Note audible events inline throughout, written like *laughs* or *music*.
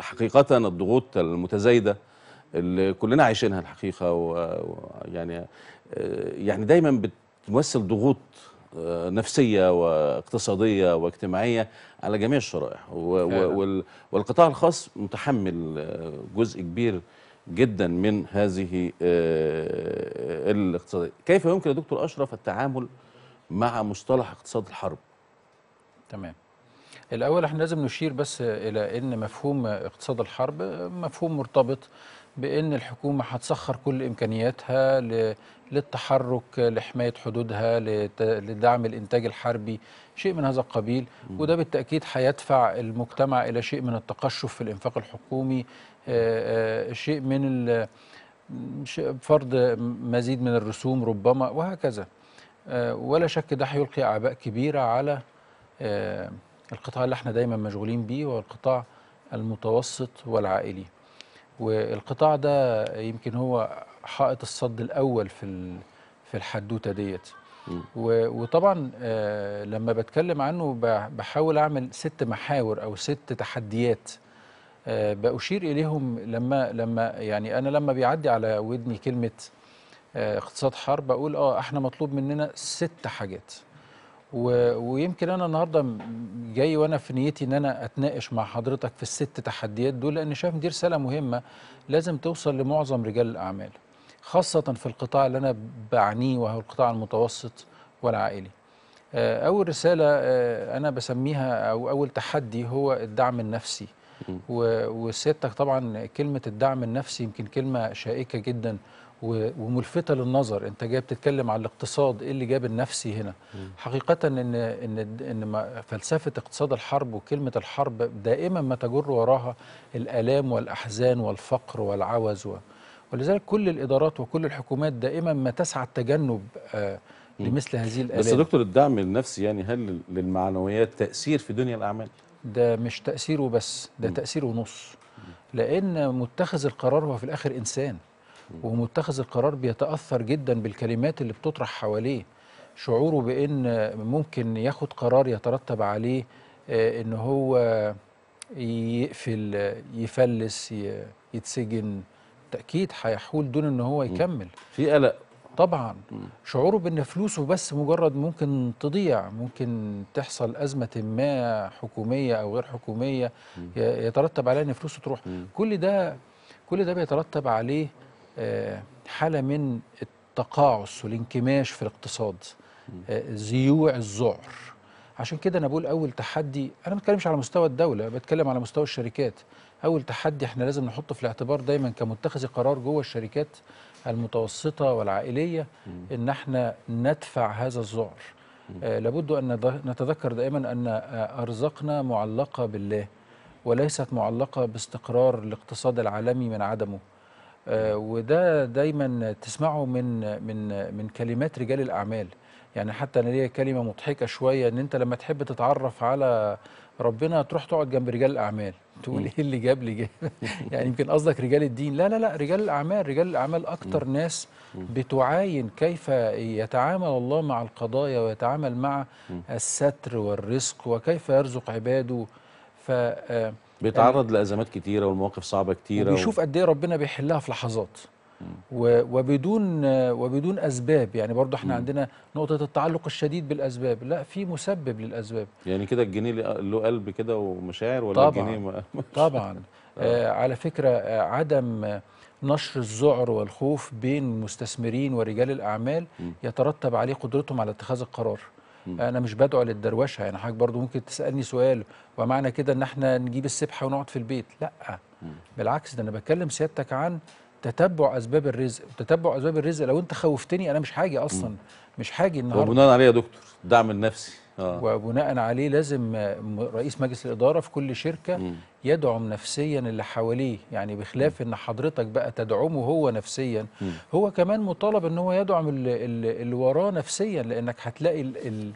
حقيقة الضغوط المتزايدة اللي كلنا عايشينها الحقيقة ويعني آه، يعني دايما بتمثل ضغوط آه، نفسية واقتصادية واجتماعية على جميع الشرائح والقطاع الخاص متحمل آه، جزء كبير جدا من هذه الاقتصادية كيف يمكن يا دكتور أشرف التعامل مع مصطلح اقتصاد الحرب؟ تمام الاول احنا لازم نشير بس الى ان مفهوم اقتصاد الحرب مفهوم مرتبط بان الحكومه هتسخر كل امكانياتها للتحرك لحمايه حدودها لدعم الانتاج الحربي شيء من هذا القبيل وده بالتاكيد هيدفع المجتمع الى شيء من التقشف في الانفاق الحكومي آه، آه، شيء من فرض مزيد من الرسوم ربما وهكذا آه، ولا شك ده هيلقي اعباء كبيره على القطاع اللي احنا دايما مشغولين بيه هو القطاع المتوسط والعائلي والقطاع ده يمكن هو حائط الصد الاول في في الحدوته ديت وطبعا آه، لما بتكلم عنه بحاول اعمل ست محاور او ست تحديات آه، بأشير إليهم لما لما يعني أنا لما بيعدي على ودني كلمة آه، اقتصاد حرب بقول اه احنا مطلوب مننا ست حاجات ويمكن أنا النهاردة جاي وانا في نيتي ان انا اتناقش مع حضرتك في الست تحديات دول لان شايف دي رساله مهمه لازم توصل لمعظم رجال الاعمال خاصه في القطاع اللي انا بعنيه وهو القطاع المتوسط والعائلي آه، اول رساله آه، انا بسميها او اول تحدي هو الدعم النفسي وسيادتك طبعا كلمه الدعم النفسي يمكن كلمه شائكه جدا وملفته للنظر انت جاي بتتكلم على الاقتصاد ايه اللي جاب النفسي هنا حقيقه ان ان ان فلسفه اقتصاد الحرب وكلمه الحرب دائما ما تجر وراها الالام والاحزان والفقر والعوز و... ولذلك كل الادارات وكل الحكومات دائما ما تسعى التجنب آه لمثل هذه الالام بس دكتور الدعم النفسي يعني هل للمعنويات تاثير في دنيا الاعمال ده مش تاثيره بس ده م. تاثيره نص لان متخذ القرار هو في الاخر انسان ومتخذ القرار بيتاثر جدا بالكلمات اللي بتطرح حواليه شعوره بان ممكن ياخد قرار يترتب عليه آه، ان هو يقفل يفلس يتسجن بالتاكيد هيحول دون ان هو يكمل في قلق طبعا شعوره بان فلوسه بس مجرد ممكن تضيع ممكن تحصل ازمه ما حكوميه او غير حكوميه يترتب عليها ان فلوسه تروح كل ده كل ده بيترتب عليه آه، حالة من التقاعس والانكماش في الاقتصاد آه، زيوع الذعر عشان كده انا بقول اول تحدي انا ما بتكلمش على مستوى الدوله بتكلم على مستوى الشركات اول تحدي احنا لازم نحطه في الاعتبار دايما كمتخذي قرار جوه الشركات المتوسطه والعائليه ان احنا ندفع هذا الذعر آه، لابد ان نتذكر دائما ان ارزاقنا معلقه بالله وليست معلقه باستقرار الاقتصاد العالمي من عدمه آه، وده دايما تسمعه من من من كلمات رجال الاعمال يعني حتى انا ليا كلمه مضحكه شويه ان انت لما تحب تتعرف على ربنا تروح تقعد جنب رجال الاعمال تقول ايه اللي جاب لي جاب *laughs* يعني يمكن قصدك رجال الدين لا لا لا رجال الاعمال رجال الاعمال اكتر ناس بتعاين كيف يتعامل الله مع القضايا ويتعامل مع الستر والرزق وكيف يرزق عباده ف آه، بيتعرض لازمات كتيره والمواقف صعبه كتيره وبيشوف و... قد ايه ربنا بيحلها في لحظات و... وبدون وبدون اسباب يعني برضه احنا م. عندنا نقطه التعلق الشديد بالاسباب لا في مسبب للاسباب يعني كده الجنيه له قلب كده ومشاعر ولا طبعا الجنيه ما... *laughs* طبعا آه. آه على فكره آه عدم نشر الذعر والخوف بين المستثمرين ورجال الاعمال م. يترتب عليه قدرتهم على اتخاذ القرار انا مش بدعو للدروشه يعني حضرتك برضو ممكن تسالني سؤال ومعنى كده ان احنا نجيب السبحه ونقعد في البيت لا بالعكس ده انا بكلم سيادتك عن تتبع اسباب الرزق تتبع اسباب الرزق لو انت خوفتني انا مش حاجه اصلا مش حاجه النهارده وبناء عليه يا دكتور دعم النفسي آه. وبناء عليه لازم رئيس مجلس الإدارة في كل شركة م. يدعم نفسيا اللي حواليه يعني بخلاف م. ان حضرتك بقى تدعمه هو نفسيا م. هو كمان مطالب ان هو يدعم اللي وراه نفسيا لانك هتلاقي ال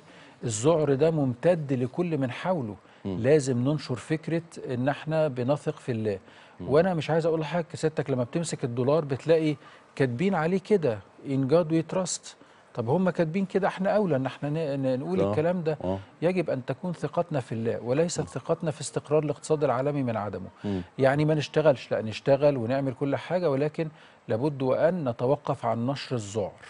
الذعر ده ممتد لكل من حوله م. لازم ننشر فكرة ان احنا بنثق في الله م. وانا مش عايز اقول لحضرتك ستك لما بتمسك الدولار بتلاقي كاتبين عليه كده ان جاد وي تراست طب هم كاتبين كده احنا اولى ان احنا نقول لا. آه. الكلام ده أوه. يجب ان تكون ثقتنا في الله وليست ثقتنا في استقرار الاقتصاد العالمي من عدمه م. يعني ما نشتغلش لا نشتغل ونعمل كل حاجه ولكن لابد وان نتوقف عن نشر الذعر